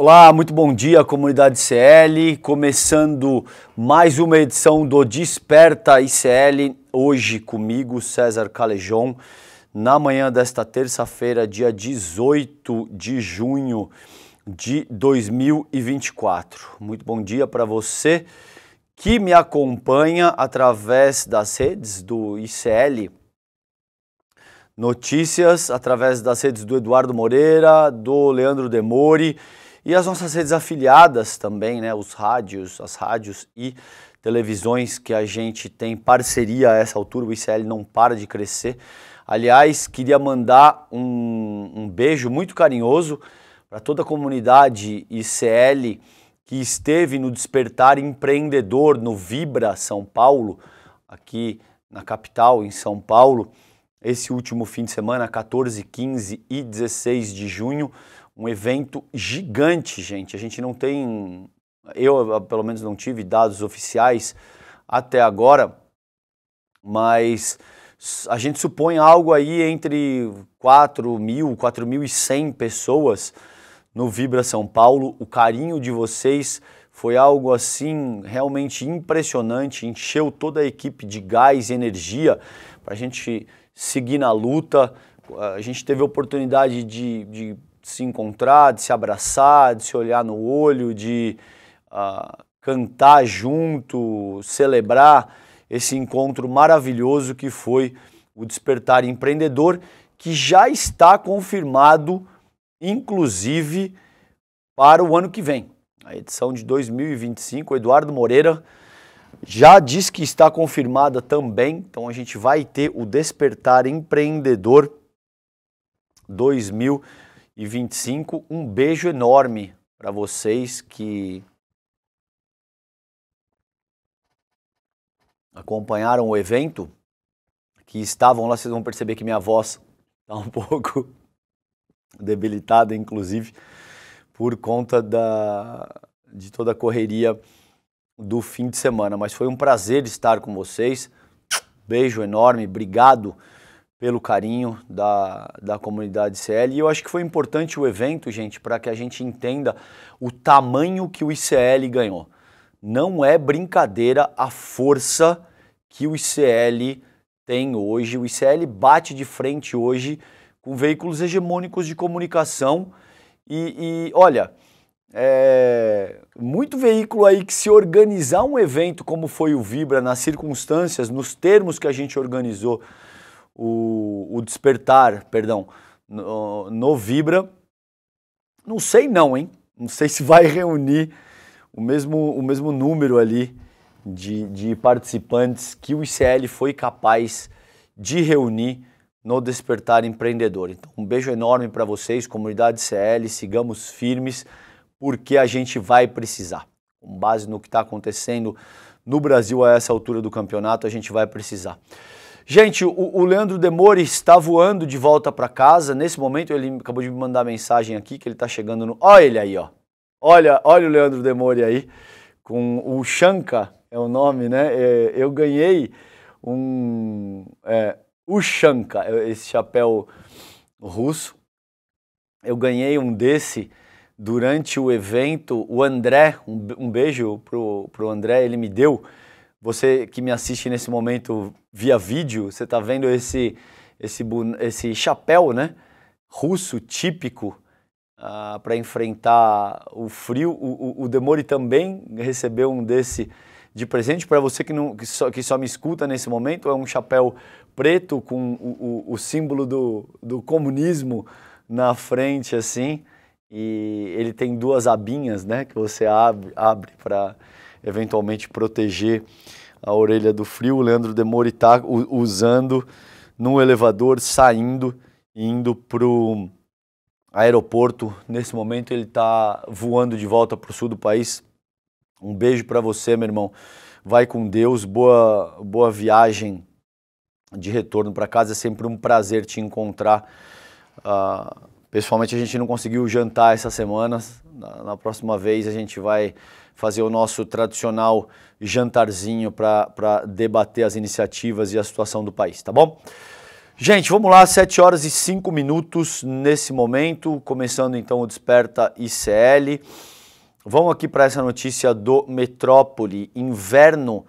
Olá, muito bom dia, comunidade CL. Começando mais uma edição do Desperta ICL. Hoje comigo, César Calejon, na manhã desta terça-feira, dia 18 de junho de 2024. Muito bom dia para você que me acompanha através das redes do ICL. Notícias através das redes do Eduardo Moreira, do Leandro Demore e as nossas redes afiliadas também, né? Os rádios, as rádios e televisões que a gente tem parceria a essa altura, o ICL não para de crescer. Aliás, queria mandar um, um beijo muito carinhoso para toda a comunidade ICL que esteve no Despertar Empreendedor no Vibra São Paulo, aqui na capital, em São Paulo, esse último fim de semana, 14, 15 e 16 de junho um evento gigante, gente. A gente não tem, eu pelo menos não tive dados oficiais até agora, mas a gente supõe algo aí entre 4 mil, 4.100 pessoas no Vibra São Paulo. O carinho de vocês foi algo assim realmente impressionante, encheu toda a equipe de gás e energia para a gente seguir na luta. A gente teve a oportunidade de, de se encontrar, de se abraçar, de se olhar no olho, de uh, cantar junto, celebrar esse encontro maravilhoso que foi o Despertar Empreendedor, que já está confirmado, inclusive, para o ano que vem. A edição de 2025, Eduardo Moreira já diz que está confirmada também, então a gente vai ter o Despertar Empreendedor 2025 e 25. Um beijo enorme para vocês que acompanharam o evento, que estavam lá. Vocês vão perceber que minha voz está um pouco debilitada, inclusive, por conta da, de toda a correria do fim de semana. Mas foi um prazer estar com vocês. Beijo enorme, obrigado pelo carinho da, da comunidade ICL. E eu acho que foi importante o evento, gente, para que a gente entenda o tamanho que o ICL ganhou. Não é brincadeira a força que o ICL tem hoje. O ICL bate de frente hoje com veículos hegemônicos de comunicação. E, e olha, é, muito veículo aí que se organizar um evento como foi o Vibra, nas circunstâncias, nos termos que a gente organizou, o, o despertar, perdão, no, no Vibra. Não sei não, hein? Não sei se vai reunir o mesmo, o mesmo número ali de, de participantes que o ICL foi capaz de reunir no Despertar Empreendedor. Então, um beijo enorme para vocês, comunidade CL, sigamos firmes, porque a gente vai precisar. Com base no que está acontecendo no Brasil a essa altura do campeonato, a gente vai precisar. Gente, o, o Leandro Demore está voando de volta para casa. Nesse momento, ele acabou de me mandar mensagem aqui que ele está chegando no. Olha ele aí, ó. Olha, olha o Leandro Demore aí, com o Shanka, é o nome, né? É, eu ganhei um. É, o Shanka, é, esse chapéu russo. Eu ganhei um desse durante o evento. O André, um, um beijo pro, pro André, ele me deu. Você que me assiste nesse momento via vídeo, você está vendo esse, esse, esse chapéu né, russo típico uh, ah, para enfrentar o frio. O, o, o Demori também recebeu um desse de presente. Para você que, não, que, só, que só me escuta nesse momento, é um chapéu preto com o, o, o símbolo do, do comunismo na frente, assim. E ele tem duas abinhas né, que você abre, abre para eventualmente proteger a orelha do frio. O Leandro Demori está usando no elevador, saindo, indo para o aeroporto. Nesse momento ele está voando de volta para o sul do país. Um beijo para você, meu irmão. Vai com Deus, boa, boa viagem de retorno para casa. É sempre um prazer te encontrar. Uh, pessoalmente, a gente não conseguiu jantar essa semana. Na, na próxima vez, a gente vai fazer o nosso tradicional jantarzinho para debater as iniciativas e a situação do país, tá bom? Gente, vamos lá, 7 horas e 5 minutos nesse momento, começando então o Desperta ICL. Vamos aqui para essa notícia do Metrópole. Inverno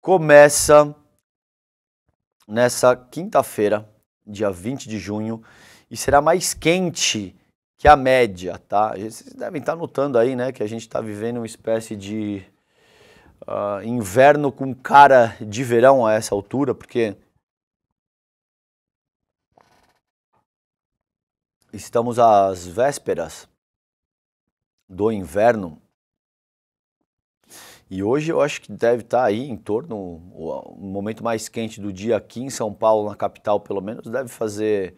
começa nessa quinta-feira, dia 20 de junho, e será mais quente que é a média, tá? Vocês devem estar notando aí, né, que a gente está vivendo uma espécie de uh, inverno com cara de verão a essa altura, porque estamos às vésperas do inverno. E hoje eu acho que deve estar tá aí em torno, o momento mais quente do dia aqui em São Paulo, na capital pelo menos, deve fazer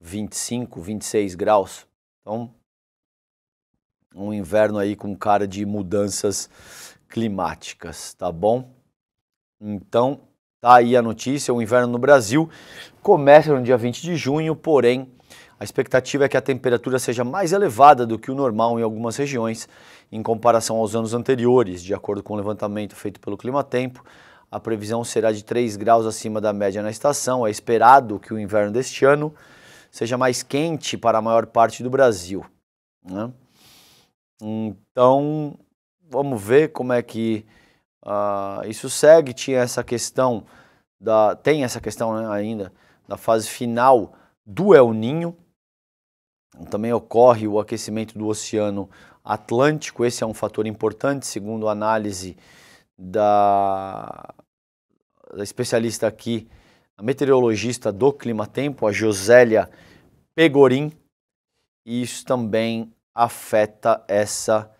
25, 26 graus. Então, um inverno aí com cara de mudanças climáticas, tá bom? Então, tá aí a notícia, o inverno no Brasil começa no dia 20 de junho, porém, a expectativa é que a temperatura seja mais elevada do que o normal em algumas regiões em comparação aos anos anteriores, de acordo com o levantamento feito pelo Climatempo. A previsão será de 3 graus acima da média na estação. É esperado que o inverno deste ano seja mais quente para a maior parte do Brasil. Né? Então, vamos ver como é que uh, isso segue. Tinha essa questão, da, tem essa questão né, ainda, da fase final do El Ninho. Também ocorre o aquecimento do Oceano Atlântico. Esse é um fator importante, segundo a análise da, da especialista aqui, a meteorologista do Clima Tempo, a Josélia Pegorim, e isso também afeta essa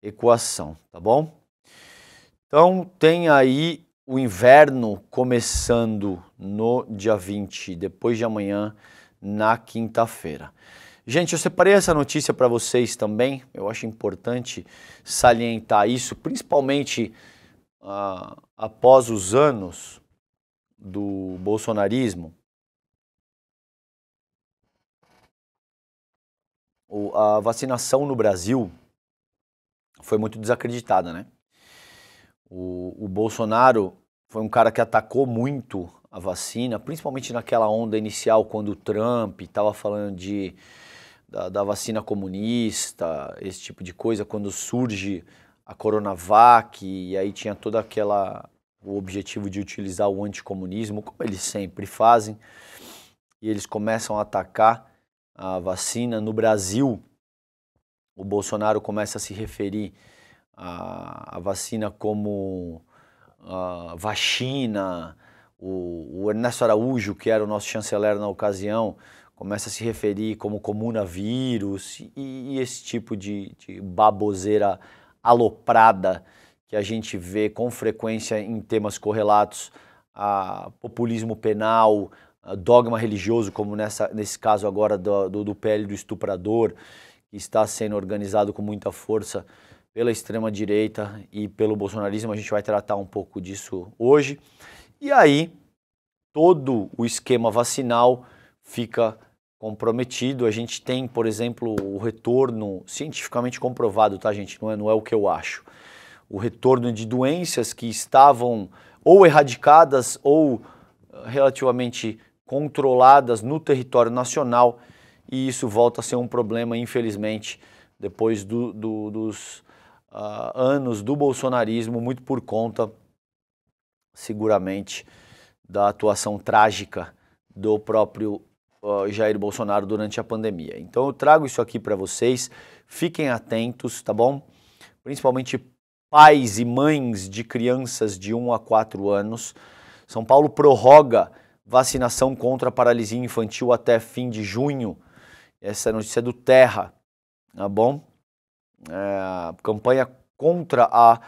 equação, tá bom? Então, tem aí o inverno começando no dia 20, depois de amanhã, na quinta-feira. Gente, eu separei essa notícia para vocês também. Eu acho importante salientar isso, principalmente ah, após os anos do bolsonarismo. o, a vacinação no Brasil foi muito desacreditada, né? O, o Bolsonaro foi um cara que atacou muito a vacina, principalmente naquela onda inicial quando o Trump estava falando de da, da, vacina comunista, esse tipo de coisa, quando surge a Coronavac, e aí tinha toda aquela. o objetivo de utilizar o anticomunismo, como eles sempre fazem, e eles começam a atacar a vacina no Brasil, o Bolsonaro começa a se referir à, à vacina como a vacina. O, o, Ernesto Araújo, que era o nosso chanceler na ocasião, começa a se referir como comunavírus e, e esse tipo de, de baboseira aloprada que a gente vê com frequência em temas correlatos a populismo penal, ah, dogma religioso, como nessa, nesse caso agora do, do, do PL do estuprador, que está sendo organizado com muita força pela extrema-direita e pelo bolsonarismo. A gente vai tratar um pouco disso hoje. E aí, todo o esquema vacinal fica comprometido. A gente tem, por exemplo, o retorno cientificamente comprovado, tá, gente? Não é, não é o que eu acho. O retorno de doenças que estavam ou erradicadas ou ah, relativamente controladas no território nacional e isso volta a ser um problema, infelizmente, depois do, do, dos uh, anos do bolsonarismo, muito por conta, seguramente, da atuação trágica do próprio uh, Jair Bolsonaro durante a pandemia. Então eu trago isso aqui para vocês, fiquem atentos, tá bom? Principalmente pais e mães de crianças de 1 a 4 anos. São Paulo prorroga vacinação contra a paralisia infantil até fim de junho. Essa é notícia do Terra, tá bom? É, campanha contra a,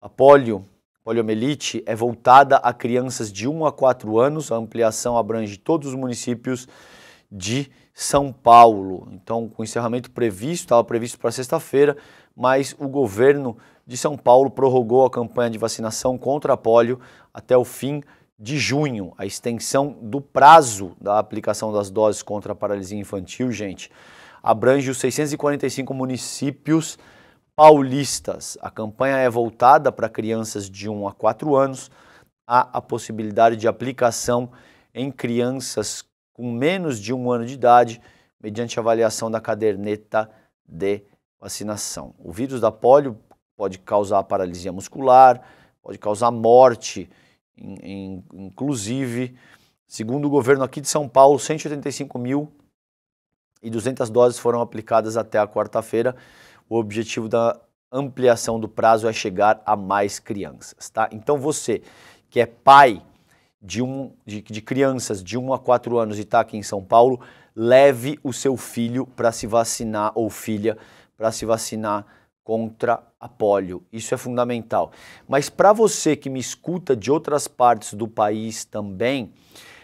a polio, poliomielite é voltada a crianças de 1 a 4 anos. A ampliação abrange todos os municípios de São Paulo. Então, com o encerramento previsto, estava previsto para sexta-feira, mas o governo de São Paulo prorrogou a campanha de vacinação contra a polio até o fim de de junho, a extensão do prazo da aplicação das doses contra a paralisia infantil, gente, abrange os 645 municípios paulistas. A campanha é voltada para crianças de 1 a 4 anos. Há a possibilidade de aplicação em crianças com menos de um ano de idade, mediante avaliação da caderneta de vacinação. O vírus da polio pode causar paralisia muscular, pode causar morte inclusive, segundo o governo aqui de São Paulo, 185 mil e 200 doses foram aplicadas até a quarta-feira. O objetivo da ampliação do prazo é chegar a mais crianças, tá? Então você que é pai de, um, de, de crianças de 1 a 4 anos e está aqui em São Paulo, leve o seu filho para se vacinar ou filha para se vacinar contra a polio. Isso é fundamental. Mas para você que me escuta de outras partes do país também,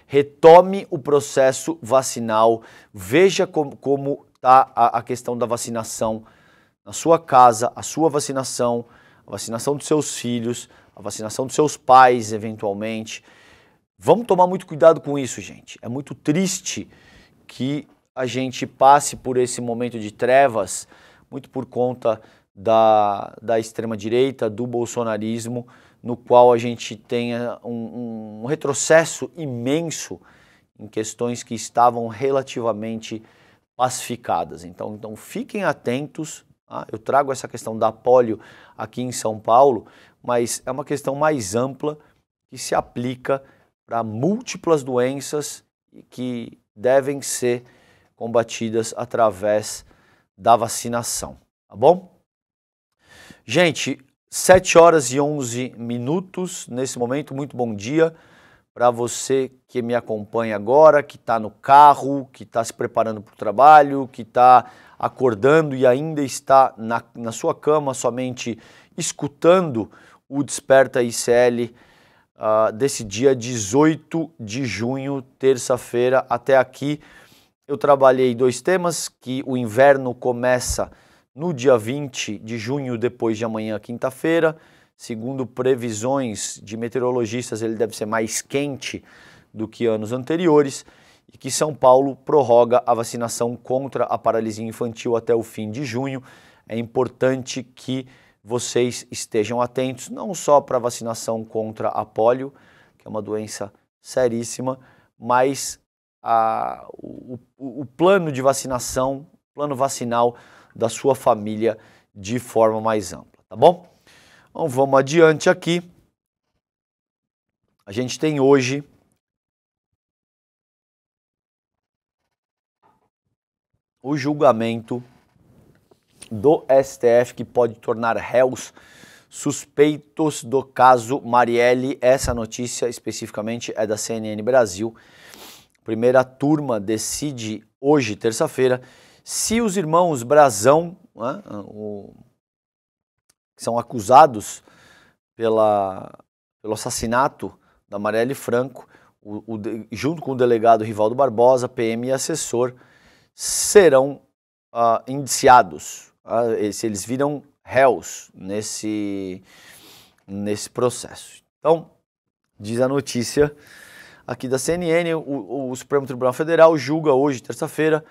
retome o processo vacinal, veja como está a, a questão da vacinação na sua casa, a sua vacinação, a vacinação dos seus filhos, a vacinação dos seus pais, eventualmente. Vamos tomar muito cuidado com isso, gente. É muito triste que a gente passe por esse momento de trevas, muito por conta da, da extrema-direita, do bolsonarismo, no qual a gente tenha um, um retrocesso imenso em questões que estavam relativamente pacificadas. Então, então fiquem atentos. Tá? Eu trago essa questão da polio aqui em São Paulo, mas é uma questão mais ampla que se aplica para múltiplas doenças que devem ser combatidas através da vacinação, tá bom? Gente, 7 horas e 11 minutos nesse momento. Muito bom dia para você que me acompanha agora, que está no carro, que está se preparando para o trabalho, que está acordando e ainda está na, na sua cama somente escutando o Desperta ICL uh, ah, desse dia 18 de junho, terça-feira, até aqui. Eu trabalhei dois temas que o inverno começa no dia 20 de junho, depois de amanhã, quinta-feira. Segundo previsões de meteorologistas, ele deve ser mais quente do que anos anteriores e que São Paulo prorroga a vacinação contra a paralisia infantil até o fim de junho. É importante que vocês estejam atentos, não só para a vacinação contra a polio, que é uma doença seríssima, mas a, o, o, o plano de vacinação, plano vacinal da sua família de forma mais ampla, tá bom? Então vamos adiante aqui. A gente tem hoje o julgamento do STF que pode tornar réus suspeitos do caso Marielle. Essa notícia especificamente é da CNN Brasil. Primeira turma decide hoje, terça-feira, se os irmãos Brazão, né, o, que são acusados pela, pelo assassinato da Marielle Franco, o, o, junto com o delegado Rivaldo Barbosa, PM e assessor, serão ah, indiciados, ah, se eles, eles viram réus nesse, nesse processo. Então, diz a notícia aqui da CNN, o, o Supremo Tribunal Federal julga hoje, terça-feira,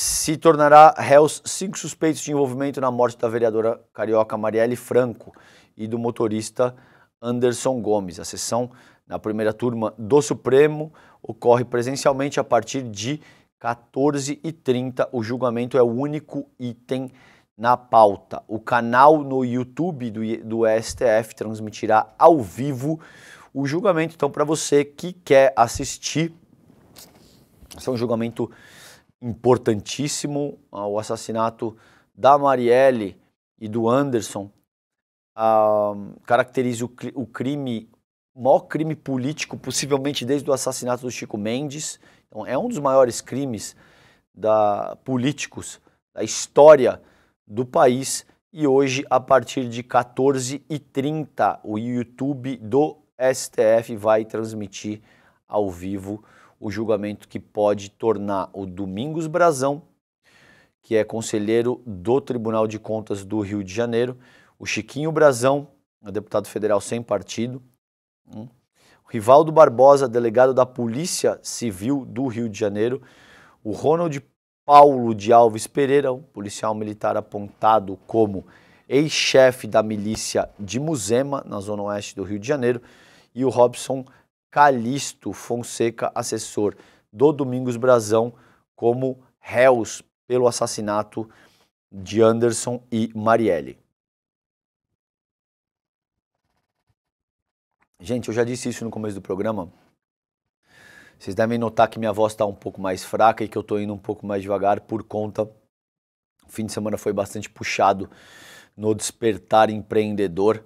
se tornará réus cinco suspeitos de envolvimento na morte da vereadora carioca Marielle Franco e do motorista Anderson Gomes. A sessão na primeira turma do Supremo ocorre presencialmente a partir de 14h30. O julgamento é o único item na pauta. O canal no YouTube do, do STF transmitirá ao vivo o julgamento. Então, para você que quer assistir, esse é um julgamento importantíssimo o assassinato da Marielle e do Anderson ah, caracteriza o, o crime, o maior crime político possivelmente desde o assassinato do Chico Mendes. Então, é um dos maiores crimes da, políticos da história do país. E hoje, a partir de 14h30, o YouTube do STF vai transmitir ao vivo o julgamento que pode tornar o Domingos Brazão, que é conselheiro do Tribunal de Contas do Rio de Janeiro, o Chiquinho Brazão, é deputado federal sem partido, hum, o Rivaldo Barbosa, delegado da Polícia Civil do Rio de Janeiro, o Ronald Paulo de Alves Pereira, um policial militar apontado como ex-chefe da milícia de Muzema, na zona oeste do Rio de Janeiro, e o Robson Calixto Fonseca, assessor do Domingos Brazão, como réus pelo assassinato de Anderson e Marielle. Gente, eu já disse isso no começo do programa. Vocês devem notar que minha voz está um pouco mais fraca e que eu estou indo um pouco mais devagar por conta. O fim de semana foi bastante puxado no despertar empreendedor.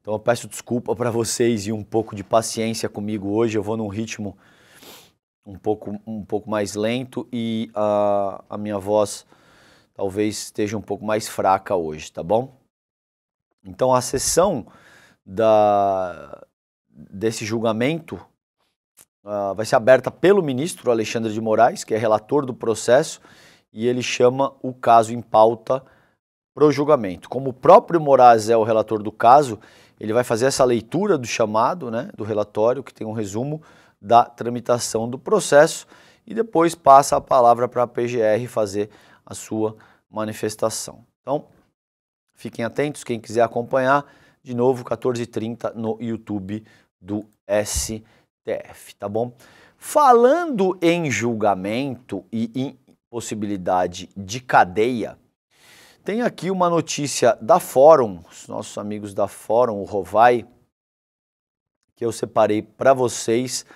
Então eu peço desculpa para vocês e um pouco de paciência comigo hoje. Eu vou num ritmo um pouco, um pouco mais lento e a, a minha voz talvez esteja um pouco mais fraca hoje, tá bom? Então a sessão da, desse julgamento uh, vai ser aberta pelo ministro Alexandre de Moraes, que é relator do processo, e ele chama o caso em pauta para o julgamento. Como o próprio Moraes é o relator do caso, ele vai fazer essa leitura do chamado, né, do relatório, que tem um resumo da tramitação do processo, e depois passa a palavra para a PGR fazer a sua manifestação. Então, fiquem atentos, quem quiser acompanhar, de novo, 14h30 no YouTube do STF, tá bom? Falando em julgamento e em possibilidade de cadeia, tem aqui uma notícia da Fórum, os nossos amigos da Fórum, o Rovai, que eu separei para vocês,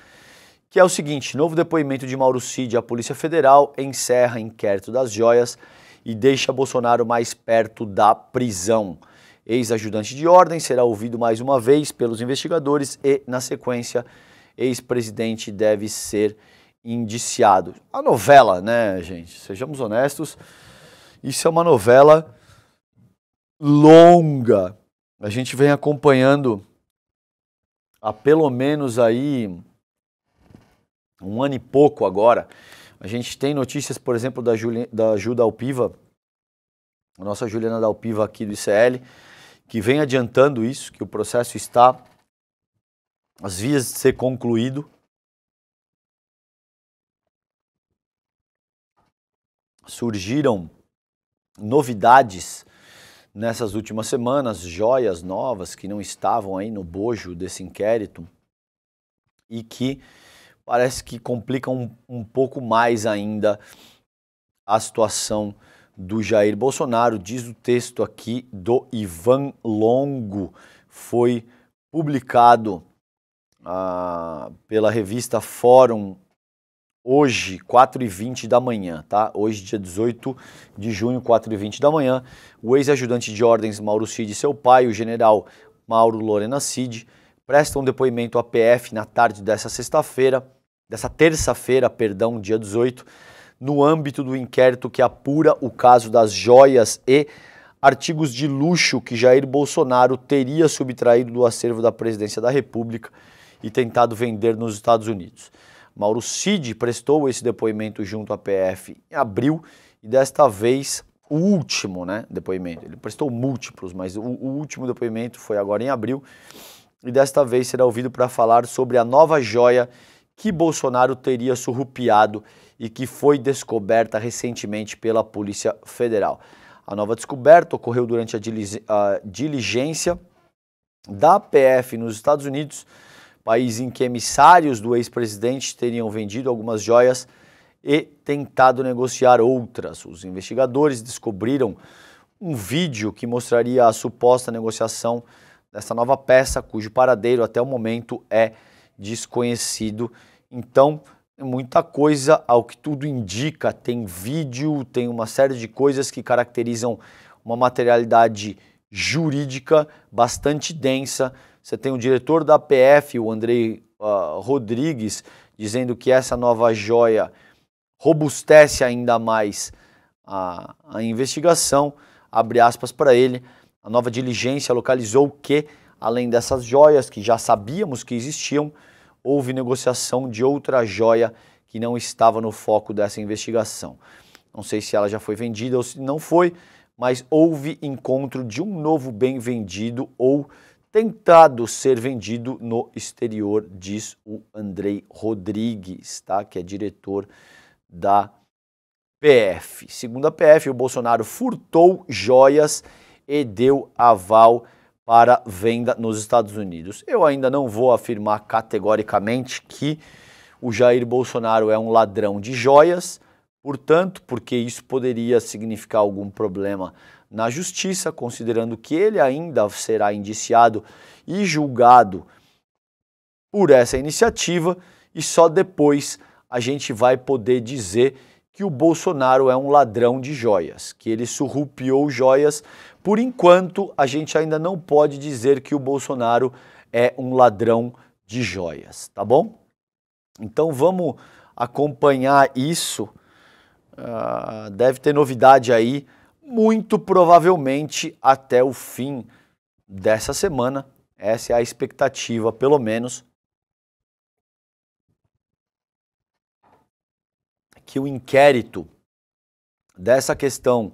que é o seguinte: novo depoimento de Mauro Cid à Polícia Federal encerra inquérito das joias e deixa Bolsonaro mais perto da prisão. Ex-ajudante de ordem será ouvido mais uma vez pelos investigadores e, na sequência, ex-presidente deve ser indiciado. A novela, né, gente? Sejamos honestos. Isso é uma novela longa. A gente vem acompanhando há pelo menos aí um ano e pouco agora. A gente tem notícias, por exemplo, da, Juli, da Ju Alpiva, a nossa Juliana Alpiva aqui do ICL, que vem adiantando isso, que o processo está às vias de ser concluído. Surgiram novidades nessas últimas semanas, joias novas que não estavam aí no bojo desse inquérito e que parece que complicam um, um pouco mais ainda a situação do Jair Bolsonaro, diz o texto aqui do Ivan Longo, foi publicado ah, pela revista Fórum hoje, 4h20 da manhã, tá? Hoje, dia 18 de junho, 4h20 da manhã, o ex-ajudante de ordens Mauro Cid e seu pai, o general Mauro Lorena Cid, prestam depoimento à PF na tarde dessa sexta-feira, dessa terça-feira, perdão, dia 18, no âmbito do inquérito que apura o caso das joias e artigos de luxo que Jair Bolsonaro teria subtraído do acervo da Presidência da República e tentado vender nos Estados Unidos. Mauro Cid prestou esse depoimento junto à PF em abril e desta vez o último né, depoimento. Ele prestou múltiplos, mas o, o último depoimento foi agora em abril e desta vez será ouvido para falar sobre a nova joia que Bolsonaro teria surrupiado e que foi descoberta recentemente pela Polícia Federal. A nova descoberta ocorreu durante a diligência da PF nos Estados Unidos país em que emissários do ex-presidente teriam vendido algumas joias e tentado negociar outras. Os investigadores descobriram um vídeo que mostraria a suposta negociação dessa nova peça, cujo paradeiro até o momento é desconhecido. Então, muita coisa, ao que tudo indica, tem vídeo, tem uma série de coisas que caracterizam uma materialidade jurídica bastante densa você tem o diretor da PF, o Andrei uh, Rodrigues, dizendo que essa nova joia robustece ainda mais a, a investigação. Abre aspas para ele. A nova diligência localizou que, além dessas joias que já sabíamos que existiam, houve negociação de outra joia que não estava no foco dessa investigação. Não sei se ela já foi vendida ou se não foi, mas houve encontro de um novo bem vendido ou vendido tentado ser vendido no exterior, diz o Andrei Rodrigues, tá? que é diretor da PF. Segundo a PF, o Bolsonaro furtou joias e deu aval para venda nos Estados Unidos. Eu ainda não vou afirmar categoricamente que o Jair Bolsonaro é um ladrão de joias, portanto, porque isso poderia significar algum problema na justiça, considerando que ele ainda será indiciado e julgado por essa iniciativa, e só depois a gente vai poder dizer que o Bolsonaro é um ladrão de joias, que ele surrupiou joias. Por enquanto, a gente ainda não pode dizer que o Bolsonaro é um ladrão de joias, tá bom? Então vamos acompanhar isso. Uh, deve ter novidade aí muito provavelmente até o fim dessa semana. Essa é a expectativa, pelo menos, que o inquérito dessa questão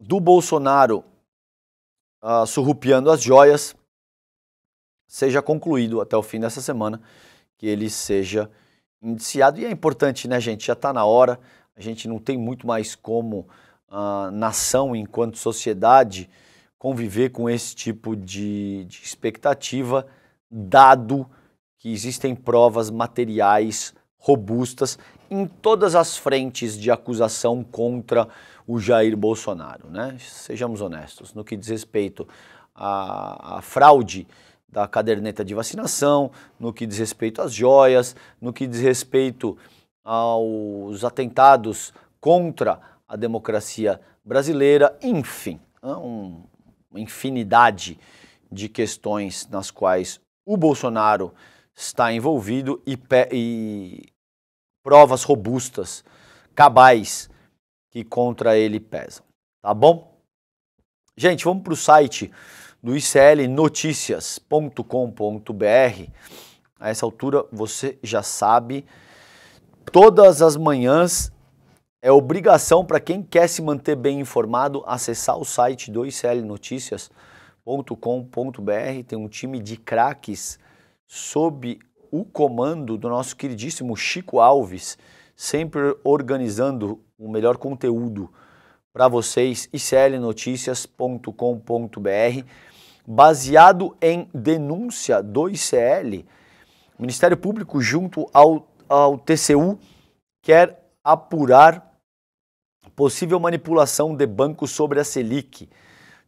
do Bolsonaro uh, surrupiando as joias seja concluído até o fim dessa semana, que ele seja indiciado. E é importante, né, gente? Já está na hora, a gente não tem muito mais como nação, enquanto sociedade, conviver com esse tipo de, de expectativa, dado que existem provas materiais robustas em todas as frentes de acusação contra o Jair Bolsonaro. Né? Sejamos honestos, no que diz respeito à, à, fraude da caderneta de vacinação, no que diz respeito às joias, no que diz respeito aos atentados contra a democracia brasileira, enfim, uma infinidade de questões nas quais o Bolsonaro está envolvido e, e provas robustas, cabais, que contra ele pesam. Tá bom? Gente, vamos para o site do iclnoticias.com.br. A essa altura você já sabe, todas as manhãs é obrigação para quem quer se manter bem informado acessar o site do iclnoticias.com.br. Tem um time de craques sob o comando do nosso queridíssimo Chico Alves, sempre organizando o melhor conteúdo para vocês, iclnoticias.com.br, baseado em denúncia do ICL, o Ministério Público junto ao, ao TCU quer apurar Possível manipulação de bancos sobre a Selic.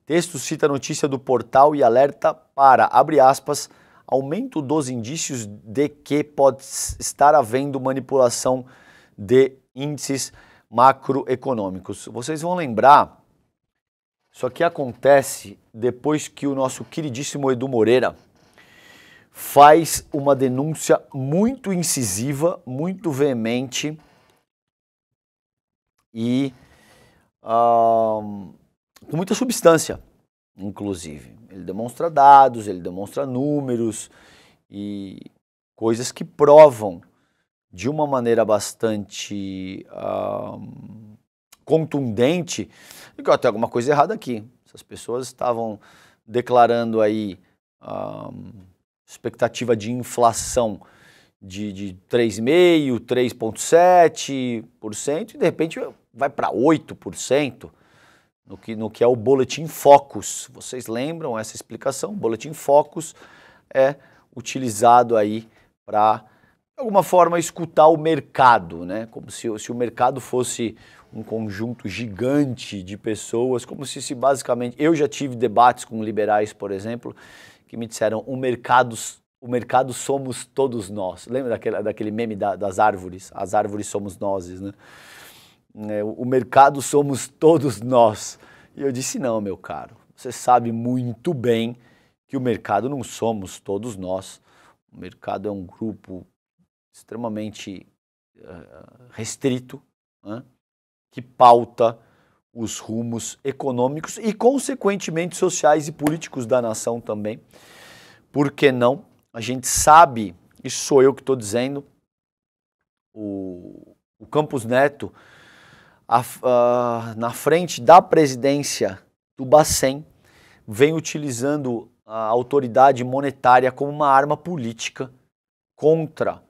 Texto cita notícia do portal e alerta para, abre aspas, aumento dos indícios de que pode estar havendo manipulação de índices macroeconômicos. Vocês vão lembrar, isso aqui acontece depois que o nosso queridíssimo Edu Moreira faz uma denúncia muito incisiva, muito veemente e com muita substância, inclusive. Ele demonstra dados, ele demonstra números e coisas que provam de uma maneira bastante contundente que tem alguma coisa errada aqui. Essas pessoas estavam declarando aí expectativa de inflação de, de 3,5%, 3,7%, e de repente vai para 8%, no que, no que é o Boletim Focus. Vocês lembram essa explicação? O Boletim Focus é utilizado aí para, de alguma forma, escutar o mercado, né? Como se, se o mercado fosse um conjunto gigante de pessoas, como se, se basicamente. Eu já tive debates com liberais, por exemplo, que me disseram: o mercado o mercado somos todos nós. Lembra daquele, daquele meme da, das árvores? As árvores somos nós, né? É, o, mercado somos todos nós. E eu disse: não, meu caro, você sabe muito bem que o mercado não somos todos nós. O mercado é um grupo extremamente uh, restrito né? que pauta os rumos econômicos e, consequentemente, sociais e políticos da nação também. Por que não? A gente sabe, isso sou eu que estou dizendo, o, o Campos Neto, a, a, na frente da presidência do Bacen, vem utilizando a autoridade monetária como uma arma política contra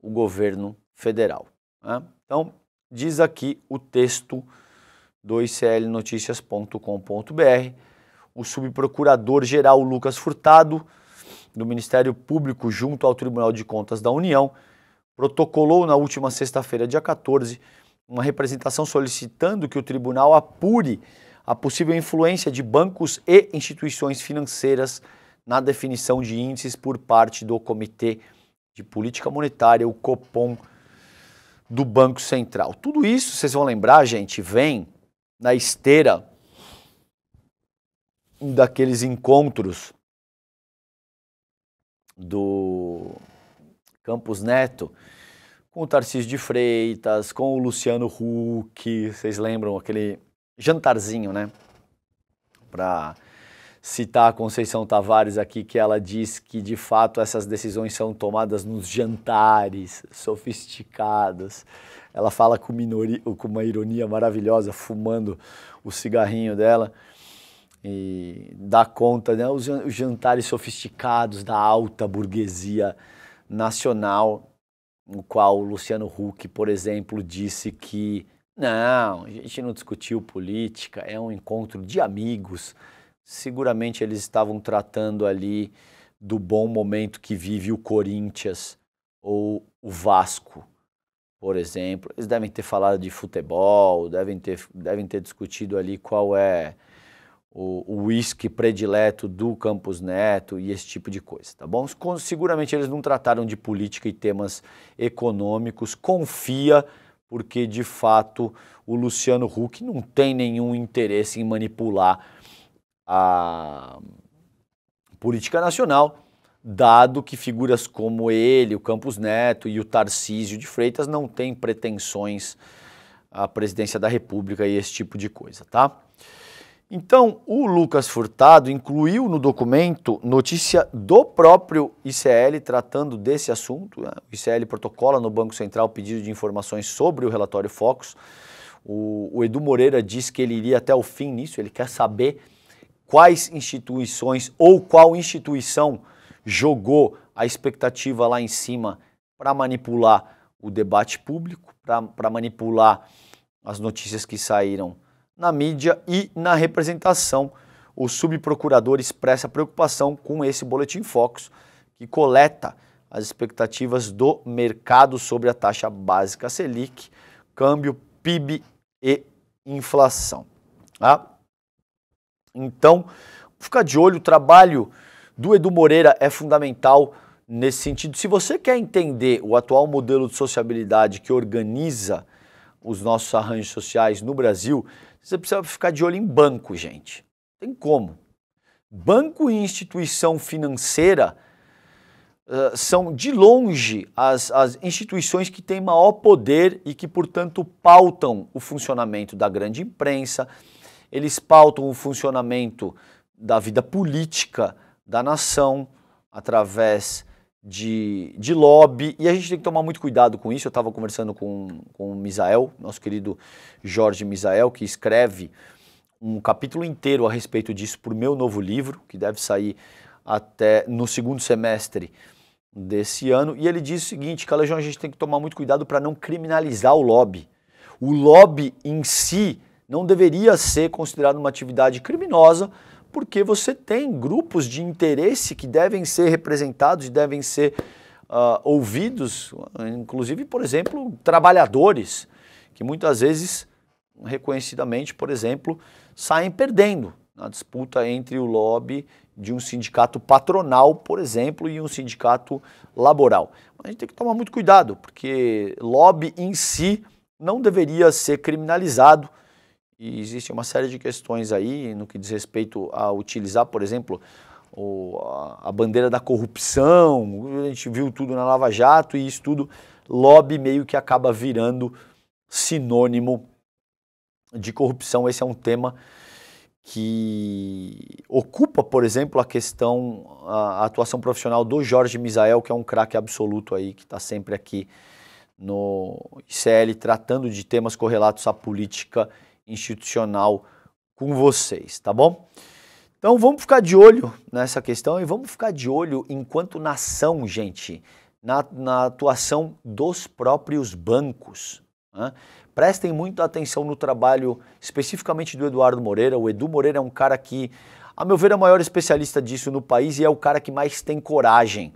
o governo federal. Né? Então, diz aqui o texto do iclnoticias.com.br. O subprocurador-geral Lucas Furtado do Ministério Público junto ao Tribunal de Contas da União, protocolou na última sexta-feira, dia 14, uma representação solicitando que o tribunal apure a possível influência de bancos e instituições financeiras na definição de índices por parte do Comitê de Política Monetária, o COPOM, do Banco Central. Tudo isso, vocês vão lembrar, gente, vem na esteira daqueles encontros do Campos Neto, com o Tarcísio de Freitas, com o Luciano Huck, vocês lembram aquele jantarzinho, né? Para citar a Conceição Tavares aqui, que ela diz que de fato essas decisões são tomadas nos jantares sofisticados. Ela fala com, minori, com uma ironia maravilhosa, fumando o cigarrinho dela e dar conta, né? Os jantares sofisticados da alta burguesia nacional, no qual Luciano Huck, por exemplo, disse que não, a gente não discutiu política, é um encontro de amigos. Seguramente eles estavam tratando ali do bom momento que vive o Corinthians ou o Vasco, por exemplo. Eles devem ter falado de futebol, devem ter, devem ter discutido ali qual é o uísque predileto do Campos Neto e esse tipo de coisa, tá bom? Seguramente eles não trataram de política e temas econômicos, confia, porque de fato o Luciano Huck não tem nenhum interesse em manipular a política nacional, dado que figuras como ele, o Campos Neto e o Tarcísio de Freitas não têm pretensões à presidência da República e esse tipo de coisa, tá? Então, o Lucas Furtado incluiu no documento notícia do próprio ICL tratando desse assunto. Né? O ICL protocola no Banco Central pedido de informações sobre o relatório Focus. O, o, Edu Moreira diz que ele iria até o fim nisso, ele quer saber quais instituições ou qual instituição jogou a expectativa lá em cima para manipular o debate público, para manipular as notícias que saíram na mídia e na representação. O subprocurador expressa preocupação com esse boletim Focus, que coleta as expectativas do mercado sobre a taxa básica Selic, câmbio, PIB e inflação. Tá? Então, ficar de olho, o trabalho do Edu Moreira é fundamental nesse sentido. Se você quer entender o atual modelo de sociabilidade que organiza os nossos arranjos sociais no Brasil, você precisa ficar de olho em banco, gente. Tem como. Banco e instituição financeira uh, são, de longe, as, as instituições que têm maior poder e que, portanto, pautam o funcionamento da grande imprensa, eles pautam o funcionamento da vida política da nação através de, de lobby, e a gente tem que tomar muito cuidado com isso. Eu estava conversando com, com o Misael, nosso querido Jorge Misael, que escreve um capítulo inteiro a respeito disso para o meu novo livro, que deve sair até no segundo semestre desse ano. E ele diz o seguinte: Calejão, a gente tem que tomar muito cuidado para não criminalizar o lobby. O lobby em si não deveria ser considerado uma atividade criminosa, porque você tem grupos de interesse que devem ser representados e devem ser uh, ouvidos, inclusive, por exemplo, trabalhadores, que muitas vezes, reconhecidamente, por exemplo, saem perdendo na disputa entre o lobby de um sindicato patronal, por exemplo, e um sindicato laboral. A gente tem que tomar muito cuidado, porque lobby em si não deveria ser criminalizado e existe uma série de questões aí no que diz respeito a utilizar, por exemplo, o, a, a bandeira da corrupção. A gente viu tudo na Lava Jato e isso tudo, lobby meio que acaba virando sinônimo de corrupção. Esse é um tema que ocupa, por exemplo, a questão, a, a atuação profissional do Jorge Misael, que é um craque absoluto aí, que está sempre aqui no ICL tratando de temas correlatos à política institucional com vocês, tá bom? Então vamos ficar de olho nessa questão e vamos ficar de olho enquanto nação, gente, na, na atuação dos próprios bancos. Né? Prestem muita atenção no trabalho especificamente do Eduardo Moreira. O Edu Moreira é um cara que, a meu ver, é o maior especialista disso no país e é o cara que mais tem coragem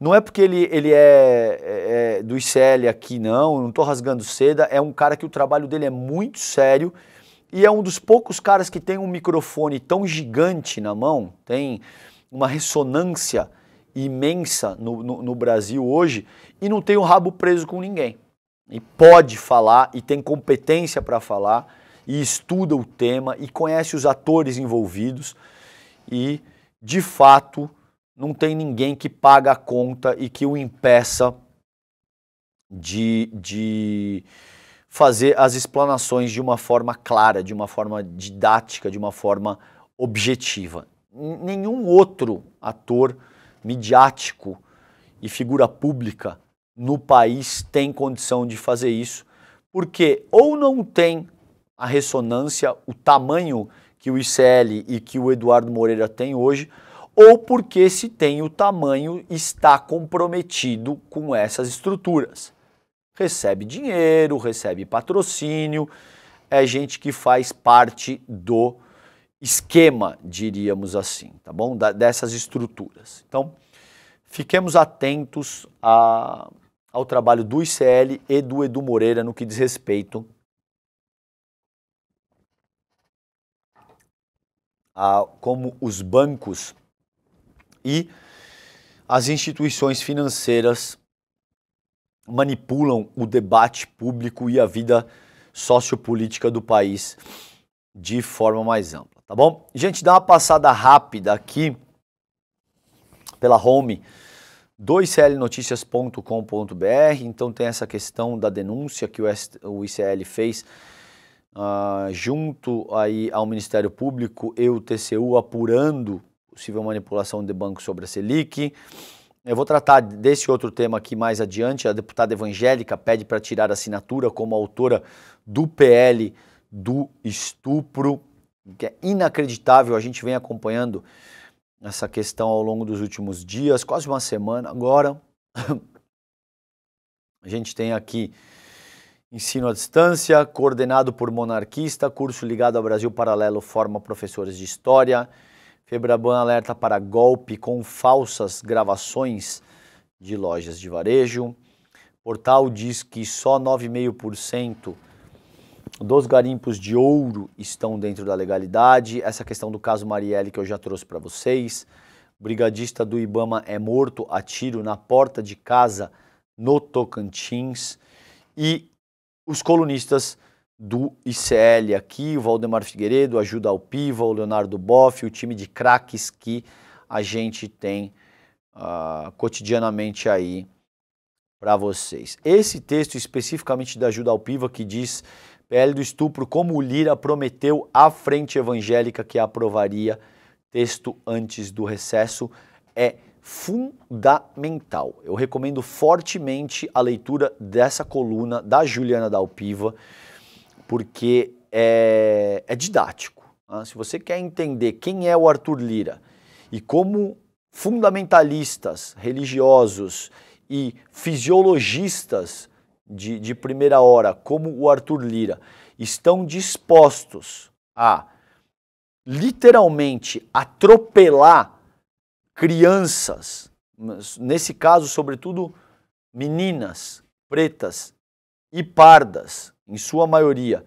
não é porque ele, ele é, é, é do ICL aqui, não, não estou rasgando seda, é um cara que o trabalho dele é muito sério e é um dos poucos caras que tem um microfone tão gigante na mão, tem uma ressonância imensa no, no, no Brasil hoje e não tem o rabo preso com ninguém. E pode falar, e tem competência para falar, e estuda o tema, e conhece os atores envolvidos, e de fato não tem ninguém que paga a conta e que o impeça de, de fazer as explanações de uma forma clara, de uma forma didática, de uma forma objetiva. Nenhum outro ator midiático e figura pública no país tem condição de fazer isso, porque ou não tem a ressonância, o tamanho que o ICL e que o Eduardo Moreira tem hoje, ou porque se tem o tamanho está comprometido com essas estruturas. Recebe dinheiro, recebe patrocínio, é gente que faz parte do esquema, diríamos assim, tá bom? Da, dessas estruturas. Então, fiquemos atentos a, ao trabalho do ICL e do Edu Moreira no que diz respeito a como os bancos e as instituições financeiras manipulam o debate público e a vida sociopolítica do país de forma mais ampla, tá bom? Gente, dá uma passada rápida aqui pela home 2clnoticias.com.br, então tem essa questão da denúncia que o ICL fez uh, junto aí ao Ministério Público e o TCU apurando possível manipulação de banco sobre a Selic. Eu vou tratar desse outro tema aqui mais adiante. A deputada evangélica pede para tirar assinatura como autora do PL do estupro, que é inacreditável. A gente vem acompanhando essa questão ao longo dos últimos dias, quase uma semana agora. a gente tem aqui ensino à distância, coordenado por monarquista, curso ligado ao Brasil Paralelo forma professores de história. Febraban alerta para golpe com falsas gravações de lojas de varejo. Portal diz que só 9,5% dos garimpos de ouro estão dentro da legalidade. Essa questão do caso Marielle que eu já trouxe para vocês. Brigadista do Ibama é morto a tiro na porta de casa no Tocantins. E os colunistas do ICL aqui, o Valdemar Figueiredo ajuda ao Piva, o Leonardo Boff, o time de craques que a gente tem uh, cotidianamente aí para vocês. Esse texto especificamente da ajuda ao Piva que diz PL do estupro, como o Lira prometeu à frente evangélica que aprovaria texto antes do recesso, é fundamental. Eu recomendo fortemente a leitura dessa coluna da Juliana Dalpiva porque é, é didático. Né? Se você quer entender quem é o Arthur Lira e como fundamentalistas religiosos e fisiologistas de, de primeira hora, como o Arthur Lira, estão dispostos a literalmente atropelar crianças, nesse caso, sobretudo meninas pretas e pardas, em sua maioria,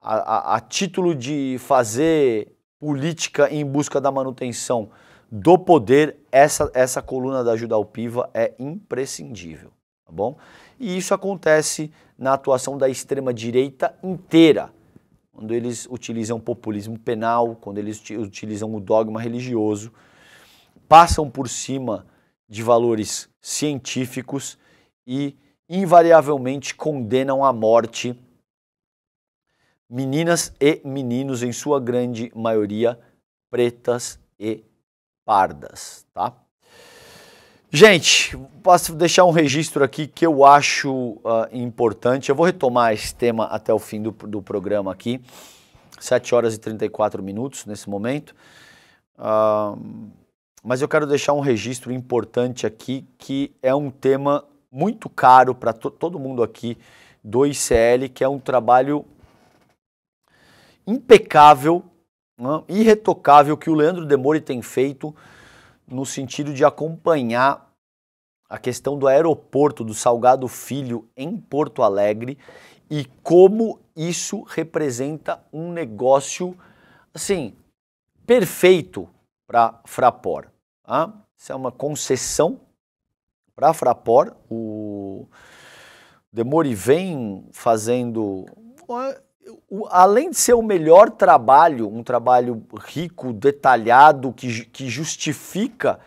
a, a, a título de fazer política em busca da manutenção do poder, essa, essa coluna da ajuda ao PIVA é imprescindível, tá bom? E isso acontece na atuação da extrema-direita inteira, quando eles utilizam populismo penal, quando eles utilizam o dogma religioso, passam por cima de valores científicos e invariavelmente condenam à morte meninas e meninos, em sua grande maioria pretas e pardas, tá? Gente, posso deixar um registro aqui que eu acho uh, importante. Eu vou retomar esse tema até o fim do, do programa aqui. 7 horas e 34 minutos nesse momento. Uh, mas eu quero deixar um registro importante aqui que é um tema muito caro para to todo mundo aqui do ICL, que é um trabalho impecável, né, irretocável que o Leandro Demori tem feito no sentido de acompanhar a questão do aeroporto do Salgado Filho em Porto Alegre e como isso representa um negócio assim perfeito para Fraport. Tá? Isso é uma concessão para a O Demori vem fazendo, além de ser o melhor trabalho, um trabalho rico, detalhado, que, que justifica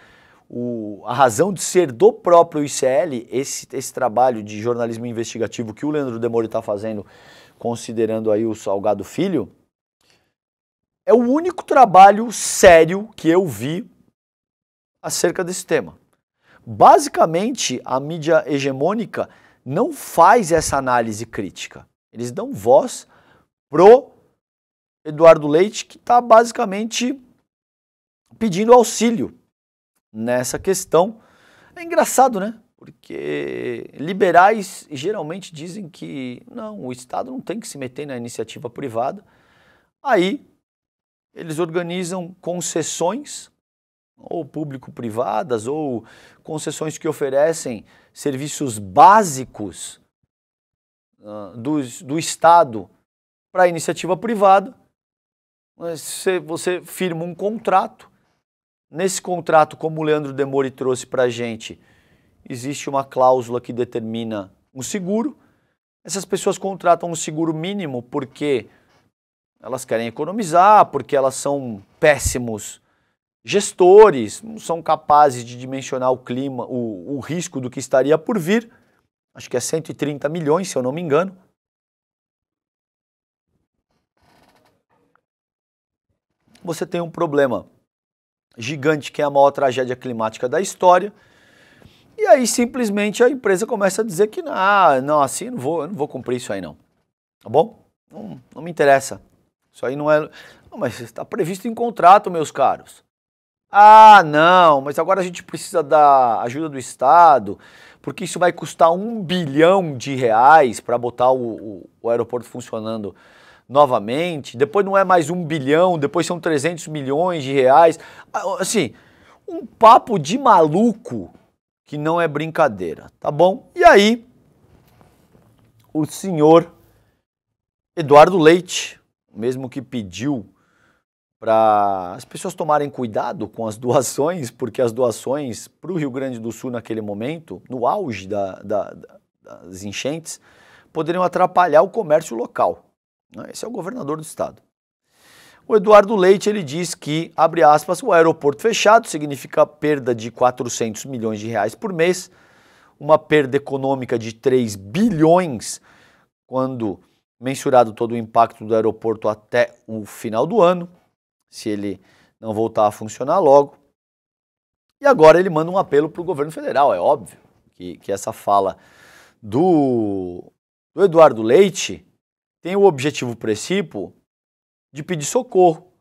o, a razão de ser do próprio ICL, esse, esse trabalho de jornalismo investigativo que o Leandro Demori está fazendo, considerando aí o Salgado Filho, é o único trabalho sério que eu vi acerca desse tema. Basicamente, a mídia hegemônica não faz essa análise crítica. Eles dão voz pro Eduardo Leite, que está basicamente pedindo auxílio nessa questão. É engraçado, né? Porque liberais geralmente dizem que não, o Estado não tem que se meter na iniciativa privada. Aí eles organizam concessões ou público-privadas, ou concessões que oferecem serviços básicos uh, ah, do, do Estado para a iniciativa privada. Você, você firma um contrato. Nesse contrato, como o Leandro Demori trouxe para a gente, existe uma cláusula que determina um seguro. Essas pessoas contratam um seguro mínimo porque elas querem economizar, porque elas são péssimos gestores não são capazes de dimensionar o clima, o, o risco do que estaria por vir. Acho que é 130 milhões, se eu não me engano. Você tem um problema gigante que é a maior tragédia climática da história. E aí simplesmente a empresa começa a dizer que não, ah, não, assim não vou, eu não vou cumprir isso aí não. Tá bom? Não, não me interessa. Isso aí não é. Não, mas está previsto em contrato, meus caros. Ah, não, mas agora a gente precisa da ajuda do Estado, porque isso vai custar um bilhão de reais para botar o, o, o, aeroporto funcionando novamente. Depois não é mais um bilhão, depois são 300 milhões de reais. Ah, assim, um papo de maluco que não é brincadeira, tá bom? E aí, o senhor Eduardo Leite, mesmo que pediu para as pessoas tomarem cuidado com as doações, porque as doações para o Rio Grande do Sul naquele momento, no auge da, da, das enchentes, poderiam atrapalhar o comércio local. Né? Esse é o governador do estado. O Eduardo Leite ele diz que, abre aspas, o aeroporto fechado significa perda de 400 milhões de reais por mês, uma perda econômica de 3 bilhões, quando mensurado todo o impacto do aeroporto até o final do ano se ele não voltar a funcionar logo. E agora ele manda um apelo para o governo federal, é óbvio que, que essa fala do, do Eduardo Leite tem o objetivo precípio de pedir socorro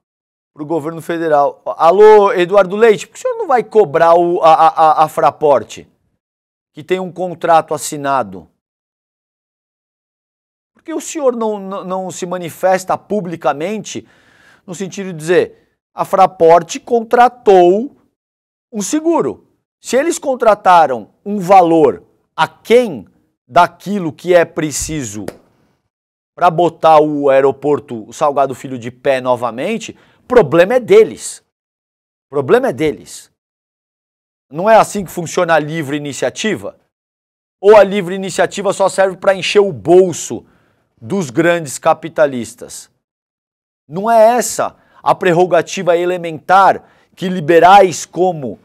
para o governo federal. Alô, Eduardo Leite, por que o senhor não vai cobrar o, a, a, a Fraporte, que tem um contrato assinado? Por que o senhor não, não, não se manifesta publicamente no sentido de dizer, a Fraport contratou um seguro. Se eles contrataram um valor aquém daquilo que é preciso para botar o aeroporto o Salgado Filho de pé novamente, problema é deles. Problema é deles. Não é assim que funciona a livre iniciativa? Ou a livre iniciativa só serve para encher o bolso dos grandes capitalistas? Não é essa a prerrogativa elementar que liberais como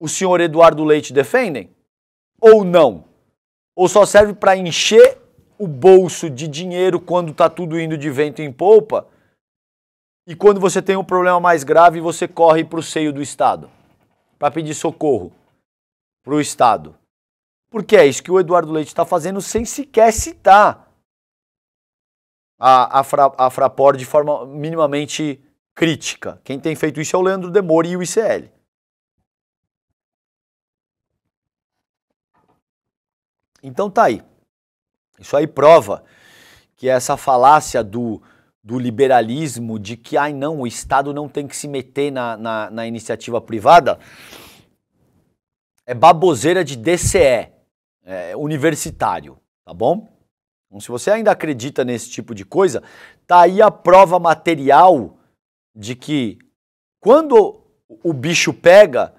o senhor Eduardo Leite defendem? Ou não? Ou só serve para encher o bolso de dinheiro quando está tudo indo de vento em polpa? E quando você tem um problema mais grave, você corre para o seio do Estado para pedir socorro para o Estado. Porque é isso que o Eduardo Leite está fazendo sem sequer citar a, a, Fra, a Fraport de forma minimamente crítica. Quem tem feito isso é o Leandro Demore e o ICL. Então tá aí. Isso aí prova que essa falácia do, do liberalismo de que ai não, o Estado não tem que se meter na, na, na iniciativa privada é baboseira de DCE, é, universitário, tá bom? Então, se você ainda acredita nesse tipo de coisa, tá aí a prova material de que quando o bicho pega,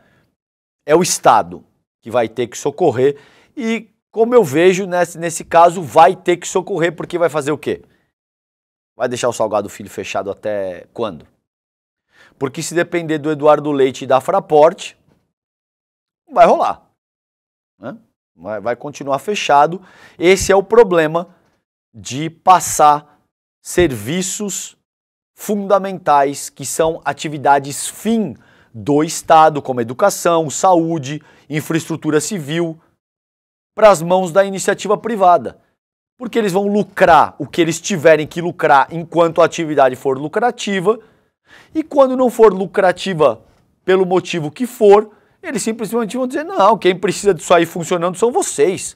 é o Estado que vai ter que socorrer e, como eu vejo, nesse, nesse caso, vai ter que socorrer porque vai fazer o quê? Vai deixar o Salgado Filho fechado até quando? Porque se depender do Eduardo Leite e da Fraporte, vai rolar. Né? Vai, vai continuar fechado. Esse é o problema de passar serviços fundamentais que são atividades fim do Estado, como educação, saúde, infraestrutura civil, para as mãos da iniciativa privada. Porque eles vão lucrar o que eles tiverem que lucrar enquanto a atividade for lucrativa, e quando não for lucrativa pelo motivo que for, eles simplesmente vão dizer: não, quem precisa disso aí funcionando são vocês.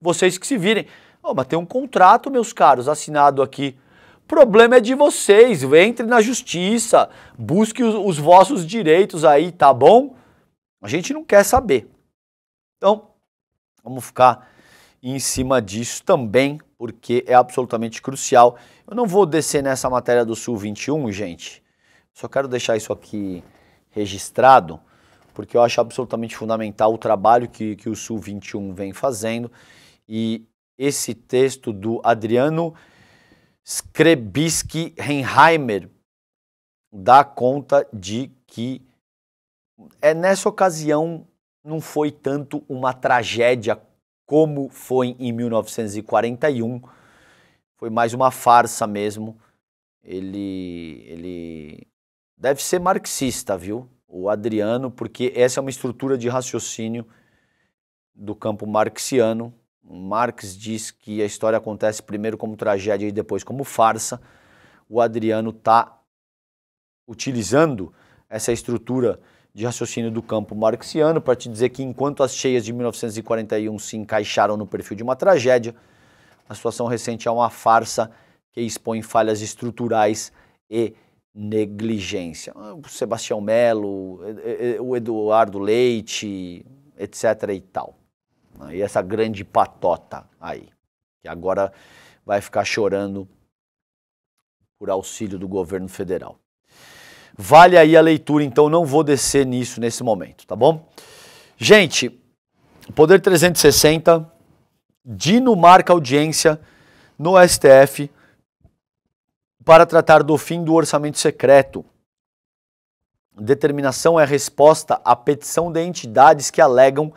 Vocês que se virem. Oh, mas tem um contrato, meus caros, assinado aqui. O problema é de vocês. Entre na justiça, busque os, os vossos direitos aí, tá bom? A gente não quer saber. Então, vamos ficar em cima disso também, porque é absolutamente crucial. Eu não vou descer nessa matéria do Sul 21, gente. Só quero deixar isso aqui registrado, porque eu acho absolutamente fundamental o trabalho que, que o Sul 21 vem fazendo. E esse texto do Adriano Skrebisky Henheimer dá conta de que é nessa ocasião não foi tanto uma tragédia como foi em 1941, foi mais uma farsa mesmo. Ele ele deve ser marxista, viu? O Adriano, porque essa é uma estrutura de raciocínio do campo marxiano Marx diz que a história acontece primeiro como tragédia e depois como farsa. O Adriano está utilizando essa estrutura de raciocínio do campo marxiano para te dizer que enquanto as cheias de 1941 se encaixaram no perfil de uma tragédia, a situação recente é uma farsa que expõe falhas estruturais e negligência. Ah, o Sebastião Melo, o Eduardo Leite, etc. e tal. E essa grande patota aí, que agora vai ficar chorando por auxílio do governo federal. Vale aí a leitura, então não vou descer nisso nesse momento, tá bom? Gente, Poder 360, Dino marca audiência no STF para tratar do fim do orçamento secreto. Determinação é resposta à petição de entidades que alegam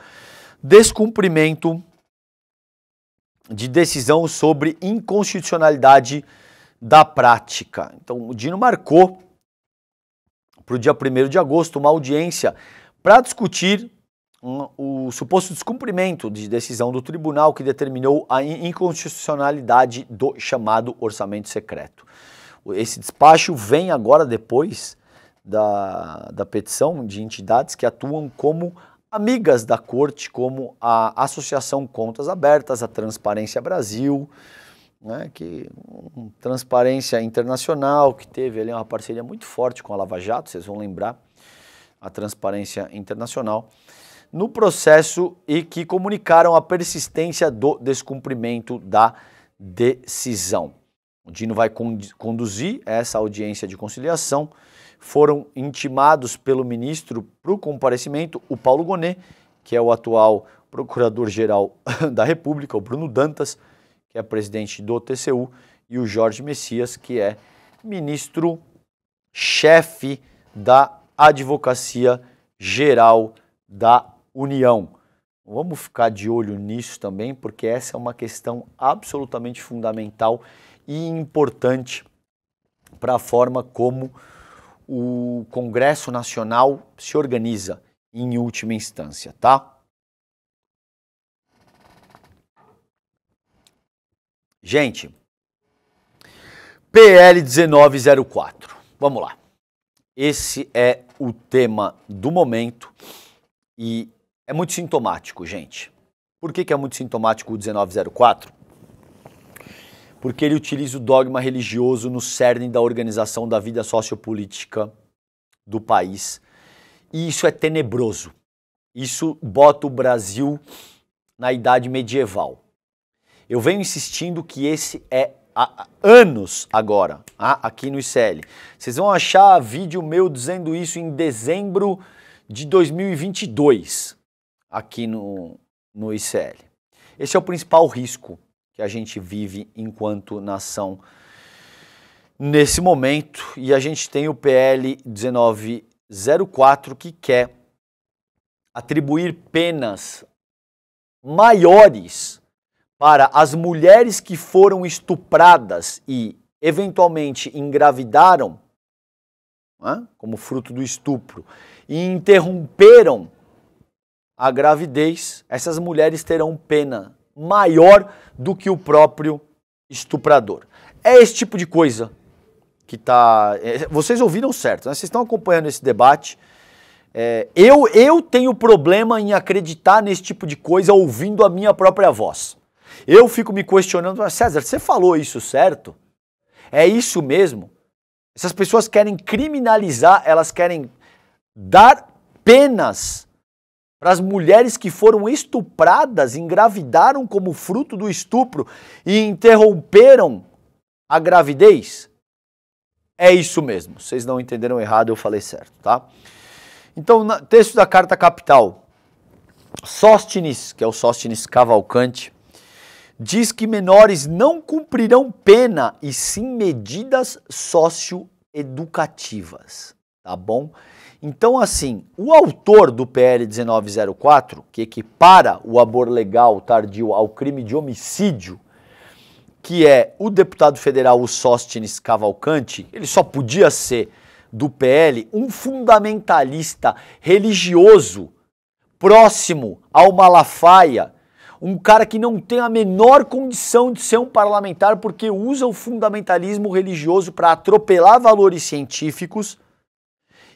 descumprimento de decisão sobre inconstitucionalidade da prática. Então, o Dino marcou para o dia 1 de agosto uma audiência para discutir um, o suposto descumprimento de decisão do tribunal que determinou a inconstitucionalidade do chamado orçamento secreto. Esse despacho vem agora depois da, da petição de entidades que atuam como amigas da corte, como a Associação Contas Abertas, a Transparência Brasil, né, que um, Transparência Internacional, que teve ali uma parceria muito forte com a Lava Jato, vocês vão lembrar, a Transparência Internacional, no processo e que comunicaram a persistência do descumprimento da decisão. O Dino vai conduzir essa audiência de conciliação foram intimados pelo ministro para o comparecimento o Paulo Gonet, que é o atual procurador-geral da República, o Bruno Dantas, que é presidente do TCU, e o Jorge Messias, que é ministro-chefe da Advocacia Geral da União. Vamos ficar de olho nisso também, porque essa é uma questão absolutamente fundamental e importante para a forma como o Congresso Nacional se organiza em última instância, tá? Gente, PL 1904. Vamos lá. Esse é o tema do momento e é muito sintomático, gente. Por que, que é muito sintomático o 1904? porque ele utiliza o dogma religioso no cerne da organização da vida sociopolítica do país. E isso é tenebroso. Isso bota o Brasil na idade medieval. Eu venho insistindo que esse é há anos agora, aqui no ICL. Vocês vão achar vídeo meu dizendo isso em dezembro de 2022, aqui no, no ICL. Esse é o principal risco que a gente vive enquanto nação nesse momento. E a gente tem o PL 1904 que quer atribuir penas maiores para as mulheres que foram estupradas e eventualmente engravidaram, né, como fruto do estupro, e interromperam a gravidez, essas mulheres terão pena maior do que o próprio estuprador. É esse tipo de coisa que está. É, vocês ouviram certo, né? Vocês estão acompanhando esse debate. É, eu, eu tenho problema em acreditar nesse tipo de coisa ouvindo a minha própria voz. Eu fico me questionando, ah, César, você falou isso certo? É isso mesmo? Essas pessoas querem criminalizar, elas querem dar penas para as mulheres que foram estupradas, engravidaram como fruto do estupro e interromperam a gravidez? É isso mesmo. Vocês não entenderam errado, eu falei certo, tá? Então, texto da Carta Capital, Sóstines, que é o Sóstines Cavalcante, diz que menores não cumprirão pena e sim medidas socioeducativas, tá bom? Então, assim, o autor do PL 1904, que equipara o abor legal tardio ao crime de homicídio, que é o deputado federal Sóstines Cavalcante, ele só podia ser do PL um fundamentalista religioso próximo ao Malafaia, um cara que não tem a menor condição de ser um parlamentar porque usa o fundamentalismo religioso para atropelar valores científicos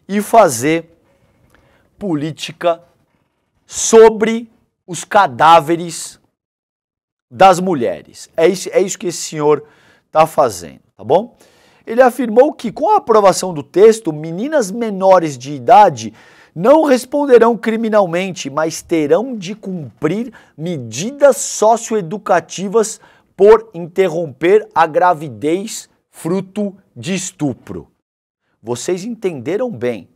e fazer política sobre os cadáveres das mulheres. É isso, é isso que esse senhor está fazendo, tá bom? Ele afirmou que, com a aprovação do texto, meninas menores de idade não responderão criminalmente, mas terão de cumprir medidas socioeducativas por interromper a gravidez fruto de estupro. Vocês entenderam bem.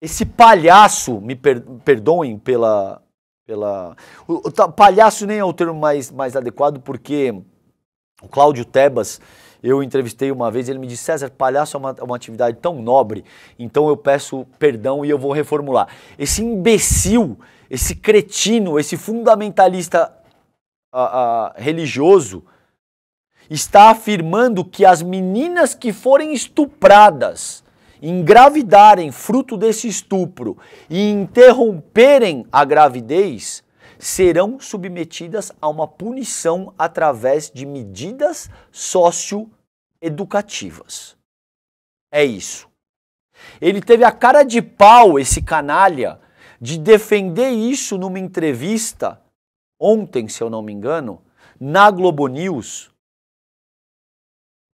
Esse palhaço, me per, perdoem pela. pela o, o, palhaço nem é o termo mais, mais adequado, porque o Cláudio Tebas, eu entrevistei uma vez, ele me disse: César, palhaço é uma, é uma atividade tão nobre, então eu peço perdão e eu vou reformular. Esse imbecil, esse cretino, esse fundamentalista a, a, religioso está afirmando que as meninas que forem estupradas engravidarem fruto desse estupro e interromperem a gravidez, serão submetidas a uma punição através de medidas socioeducativas. É isso. Ele teve a cara de pau, esse canalha, de defender isso numa entrevista ontem, se eu não me engano, na Globo News,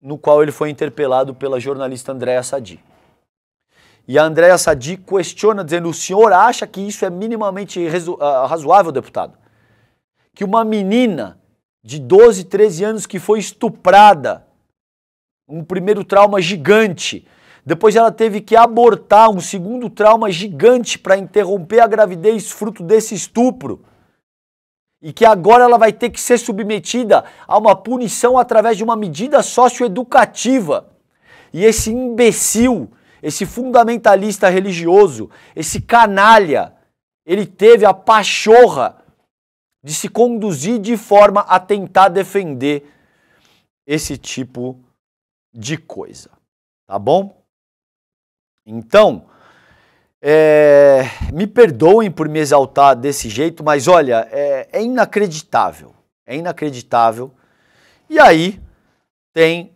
no qual ele foi interpelado pela jornalista Andréa Sadi. E a Andréa Sadi questiona, dizendo: o senhor acha que isso é minimamente ah, razoável, deputado? Que uma menina de 12, 13 anos que foi estuprada, um primeiro trauma gigante, depois ela teve que abortar um segundo trauma gigante para interromper a gravidez fruto desse estupro. E que agora ela vai ter que ser submetida a uma punição através de uma medida socioeducativa. E esse imbecil esse fundamentalista religioso, esse canalha, ele teve a pachorra de se conduzir de forma a tentar defender esse tipo de coisa, tá bom? Então, é, me perdoem por me exaltar desse jeito, mas olha, é, é inacreditável, é inacreditável. E aí tem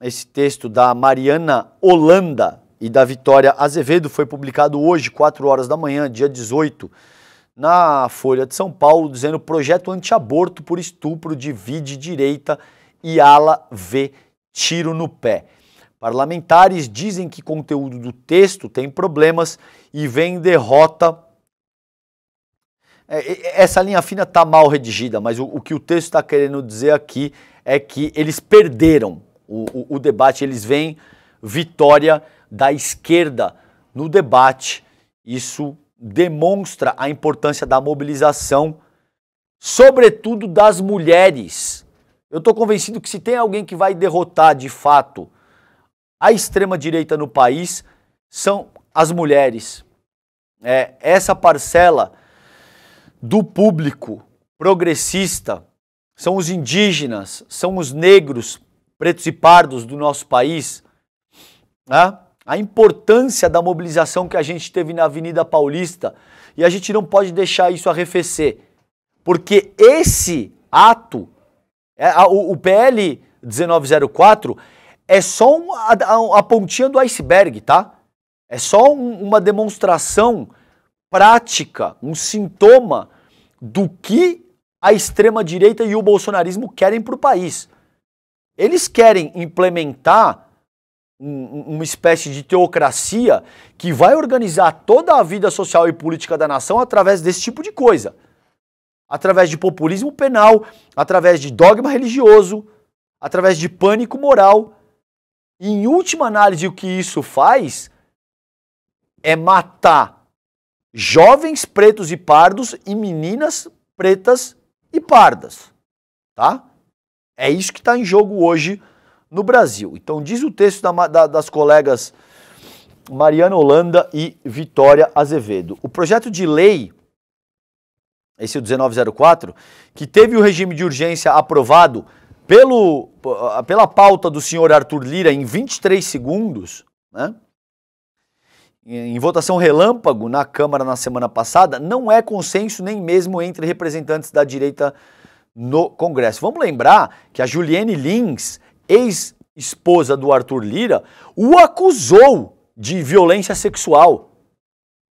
esse texto da Mariana Holanda e da Vitória Azevedo foi publicado hoje, 4 horas da manhã, dia 18, na Folha de São Paulo, dizendo projeto antiaborto por estupro divide direita e ala vê tiro no pé. Parlamentares dizem que conteúdo do texto tem problemas e vem derrota. É, essa linha fina está mal redigida, mas o, o que o texto está querendo dizer aqui é que eles perderam o, o, debate, eles veem vitória da esquerda no debate. Isso demonstra a importância da mobilização, sobretudo das mulheres. Eu estou convencido que se tem alguém que vai derrotar de fato a extrema-direita no país, são as mulheres. É, essa parcela do público progressista são os indígenas, são os negros, pretos e pardos do nosso país, né? a importância da mobilização que a gente teve na Avenida Paulista e a gente não pode deixar isso arrefecer, porque esse ato, é, o PL 1904, é só um, a, a, pontinha do iceberg, tá? É só um, uma demonstração prática, um sintoma do que a extrema-direita e o bolsonarismo querem para o país. Eles querem implementar um, uma espécie de teocracia que vai organizar toda a vida social e política da nação através desse tipo de coisa. Através de populismo penal, através de dogma religioso, através de pânico moral. E, em última análise, o que isso faz é matar jovens pretos e pardos e meninas pretas e pardas, tá? É isso que está em jogo hoje no Brasil. Então, diz o texto da, da, das colegas Mariana Holanda e Vitória Azevedo. O projeto de lei, esse é o 1904, que teve o regime de urgência aprovado pelo, pela pauta do senhor Arthur Lira em 23 segundos, né? em votação relâmpago na Câmara na semana passada, não é consenso nem mesmo entre representantes da direita no Congresso. Vamos lembrar que a Juliane Lins, ex-esposa do Arthur Lira, o acusou de violência sexual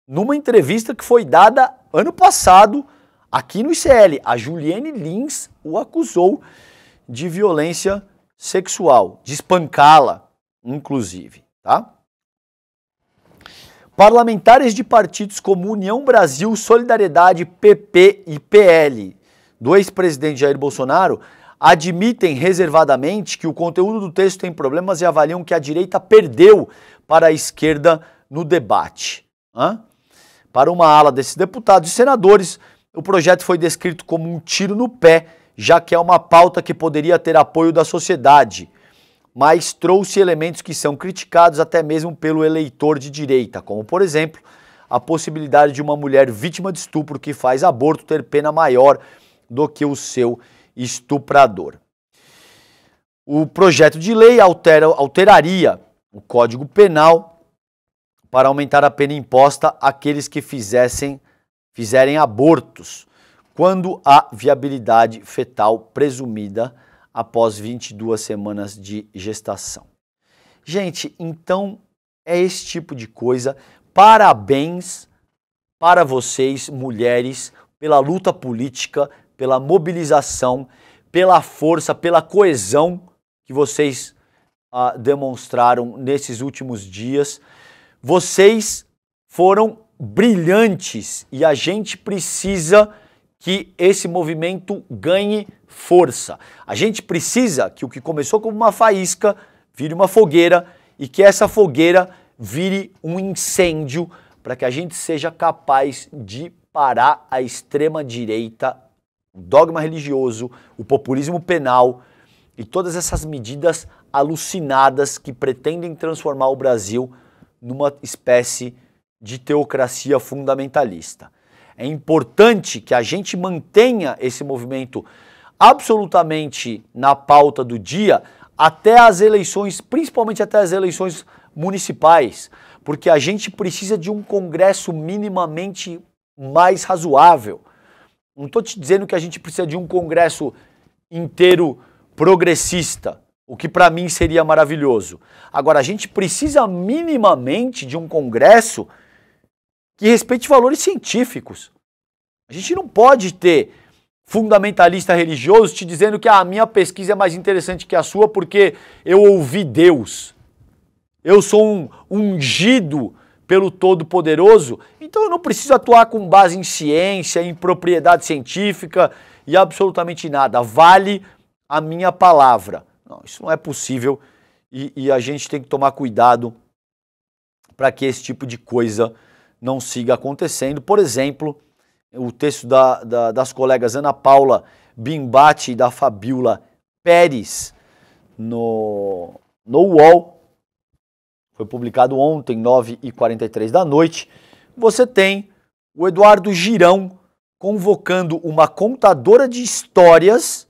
numa entrevista que foi dada ano passado aqui no ICL. A Juliane Lins o acusou de violência sexual, de espancá-la, inclusive, tá? Parlamentares de partidos como União Brasil, Solidariedade, PP e PL do ex-presidente Jair Bolsonaro admitem reservadamente que o conteúdo do texto tem problemas e avaliam que a direita perdeu para a esquerda no debate. Hã? Para uma ala desses deputados e senadores, o projeto foi descrito como um tiro no pé, já que é uma pauta que poderia ter apoio da sociedade, mas trouxe elementos que são criticados até mesmo pelo eleitor de direita, como, por exemplo, a possibilidade de uma mulher vítima de estupro que faz aborto ter pena maior do que o seu estuprador. O projeto de lei altera, alteraria o Código Penal para aumentar a pena imposta àqueles que fizessem, fizerem abortos quando há viabilidade fetal presumida após 22 semanas de gestação. Gente, então é esse tipo de coisa. Parabéns para vocês, mulheres, pela luta política, pela mobilização, pela força, pela coesão que vocês ah, demonstraram nesses últimos dias. Vocês foram brilhantes e a gente precisa que esse movimento ganhe força. A gente precisa que o que começou como uma faísca vire uma fogueira e que essa fogueira vire um incêndio para que a gente seja capaz de parar a extrema direita o dogma religioso, o populismo penal e todas essas medidas alucinadas que pretendem transformar o Brasil numa espécie de teocracia fundamentalista. É importante que a gente mantenha esse movimento absolutamente na pauta do dia até as eleições, principalmente até as eleições municipais, porque a gente precisa de um Congresso minimamente mais razoável. Não estou te dizendo que a gente precisa de um congresso inteiro progressista, o que para mim seria maravilhoso. Agora, a gente precisa minimamente de um congresso que respeite valores científicos. A gente não pode ter fundamentalista religioso te dizendo que ah, a minha pesquisa é mais interessante que a sua porque eu ouvi Deus. Eu sou um ungido pelo Todo-Poderoso, então eu não preciso atuar com base em ciência, em propriedade científica e absolutamente nada. Vale a minha palavra. Não, isso não é possível e, e a gente tem que tomar cuidado para que esse tipo de coisa não siga acontecendo. Por exemplo, o texto da, da, das colegas Ana Paula Bimbati e da Fabiola Pérez no, no UOL foi publicado ontem, 9h43 da noite, você tem o Eduardo Girão convocando uma contadora de histórias,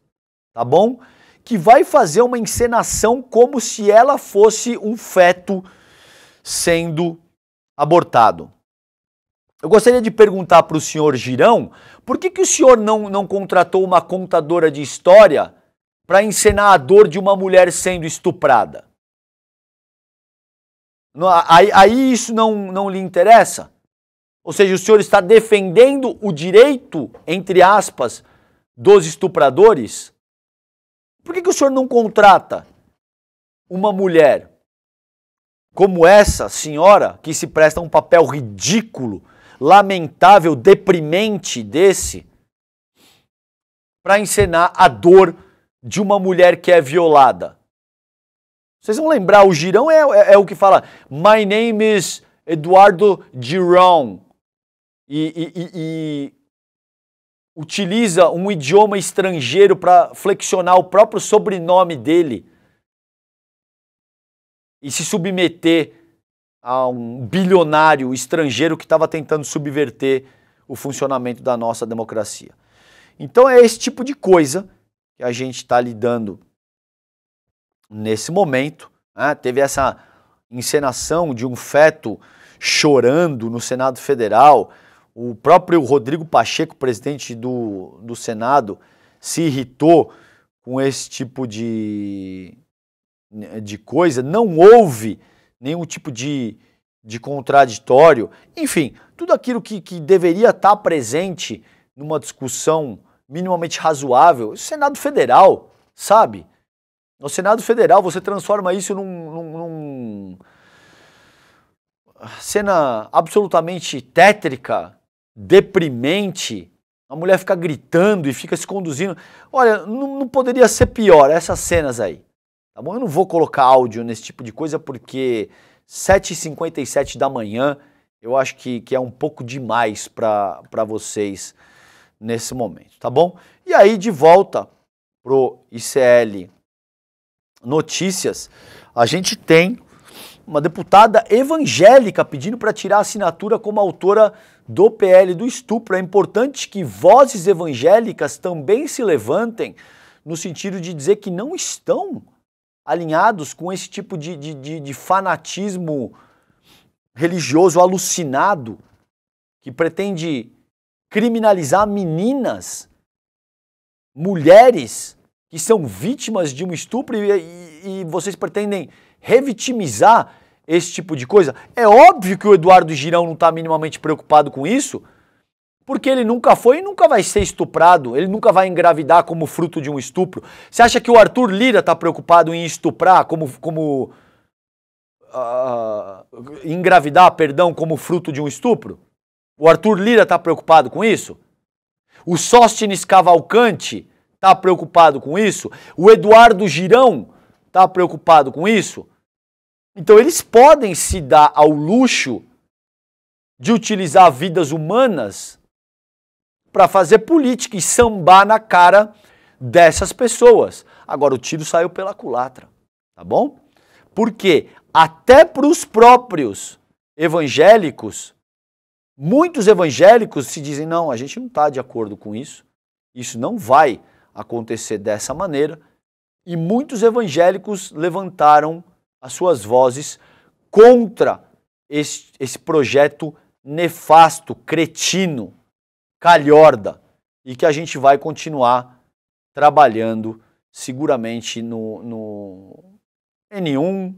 tá bom? Que vai fazer uma encenação como se ela fosse um feto sendo abortado. Eu gostaria de perguntar para o senhor Girão por que, que o senhor não, não contratou uma contadora de história para encenar a dor de uma mulher sendo estuprada? Aí, aí isso não, não lhe interessa? Ou seja, o senhor está defendendo o direito, entre aspas, dos estupradores? Por que, que o senhor não contrata uma mulher como essa senhora que se presta a um papel ridículo, lamentável, deprimente desse, para encenar a dor de uma mulher que é violada? Vocês vão lembrar, o girão é, é, é o que fala My name is Eduardo Girão. E, e, e, utiliza um idioma estrangeiro para flexionar o próprio sobrenome dele e se submeter a um bilionário estrangeiro que estava tentando subverter o funcionamento da nossa democracia. Então é esse tipo de coisa que a gente está lidando nesse momento. Né, teve essa encenação de um feto chorando no Senado Federal. O próprio Rodrigo Pacheco, presidente do, do Senado, se irritou com esse tipo de, de coisa. Não houve nenhum tipo de, de contraditório. Enfim, tudo aquilo que, que deveria estar presente numa discussão minimamente razoável. O Senado Federal, sabe? No Senado Federal, você transforma isso num, num, num cena absolutamente tétrica, deprimente. A mulher fica gritando e fica se conduzindo. Olha, não, não, poderia ser pior essas cenas aí. Tá bom? Eu não vou colocar áudio nesse tipo de coisa porque 7h57 da manhã eu acho que, que é um pouco demais para vocês nesse momento, tá bom? E aí, de volta pro ICL notícias, a gente tem uma deputada evangélica pedindo para tirar a assinatura como autora do PL do estupro. É importante que vozes evangélicas também se levantem no sentido de dizer que não estão alinhados com esse tipo de, de, de, de fanatismo religioso alucinado que pretende criminalizar meninas, mulheres que são vítimas de um estupro e, e, e vocês pretendem revitimizar esse tipo de coisa? É óbvio que o Eduardo Girão não está minimamente preocupado com isso, porque ele nunca foi e nunca vai ser estuprado, ele nunca vai engravidar como fruto de um estupro. Você acha que o Arthur Lira está preocupado em estuprar como. como uh, engravidar, perdão, como fruto de um estupro? O Arthur Lira está preocupado com isso? O Sóstines Cavalcante está preocupado com isso? O Eduardo Girão está preocupado com isso? Então, eles podem se dar ao luxo de utilizar vidas humanas para fazer política e sambar na cara dessas pessoas. Agora, o tiro saiu pela culatra, tá bom? Porque até para os próprios evangélicos, muitos evangélicos se dizem: não, a gente não está de acordo com isso, isso não vai acontecer dessa maneira, e muitos evangélicos levantaram as suas vozes contra esse, esse projeto nefasto, cretino, calhorda, e que a gente vai continuar trabalhando seguramente no, no N1,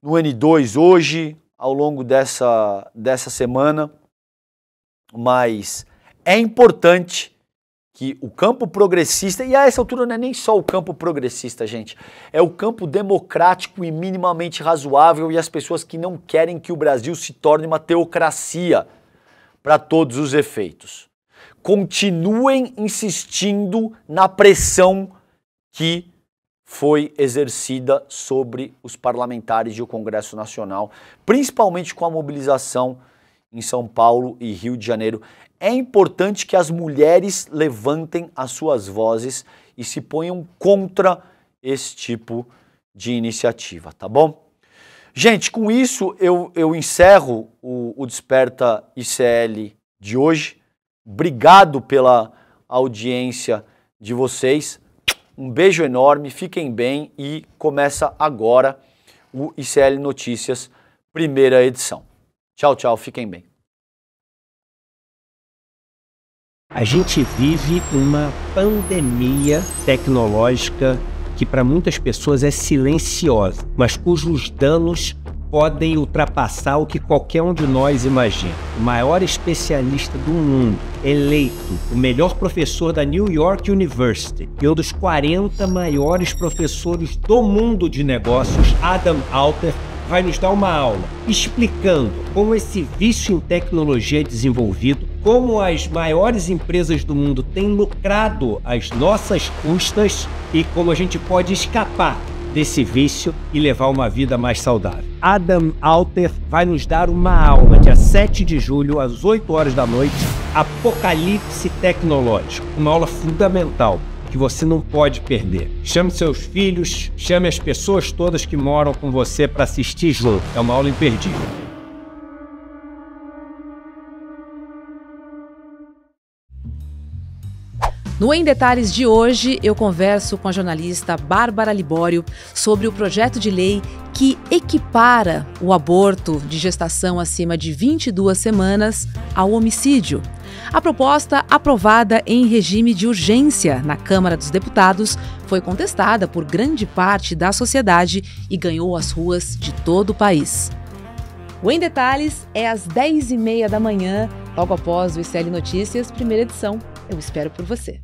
no N2 hoje, ao longo dessa, dessa semana, mas é importante que o campo progressista, e a essa altura não é nem só o campo progressista, gente, é o campo democrático e minimamente razoável e as pessoas que não querem que o Brasil se torne uma teocracia para todos os efeitos. Continuem insistindo na pressão que foi exercida sobre os parlamentares e o Congresso Nacional, principalmente com a mobilização em São Paulo e Rio de Janeiro é importante que as mulheres levantem as suas vozes e se ponham contra esse tipo de iniciativa, tá bom? Gente, com isso eu, eu encerro o, o Desperta ICL de hoje. Obrigado pela audiência de vocês. Um beijo enorme, fiquem bem e começa agora o ICL Notícias, primeira edição. Tchau, tchau, fiquem bem. A gente vive uma pandemia tecnológica que para muitas pessoas é silenciosa, mas cujos danos podem ultrapassar o que qualquer um de nós imagina. O maior especialista do mundo, eleito o melhor professor da New York University e um dos 40 maiores professores do mundo de negócios, Adam Alter, vai nos dar uma aula explicando como esse vício em tecnologia é desenvolvido como as maiores empresas do mundo têm lucrado às nossas custas e como a gente pode escapar desse vício e levar uma vida mais saudável. Adam Alter vai nos dar uma aula dia 7 de julho, às 8 horas da noite, Apocalipse Tecnológico. Uma aula fundamental que você não pode perder. Chame seus filhos, chame as pessoas todas que moram com você para assistir junto. É uma aula imperdível. No Em Detalhes de hoje, eu converso com a jornalista Bárbara Libório sobre o projeto de lei que equipara o aborto de gestação acima de 22 semanas ao homicídio. A proposta, aprovada em regime de urgência na Câmara dos Deputados, foi contestada por grande parte da sociedade e ganhou as ruas de todo o país. O Em Detalhes é às 10h30 da manhã, logo após o ICL Notícias, primeira edição. Eu espero por você.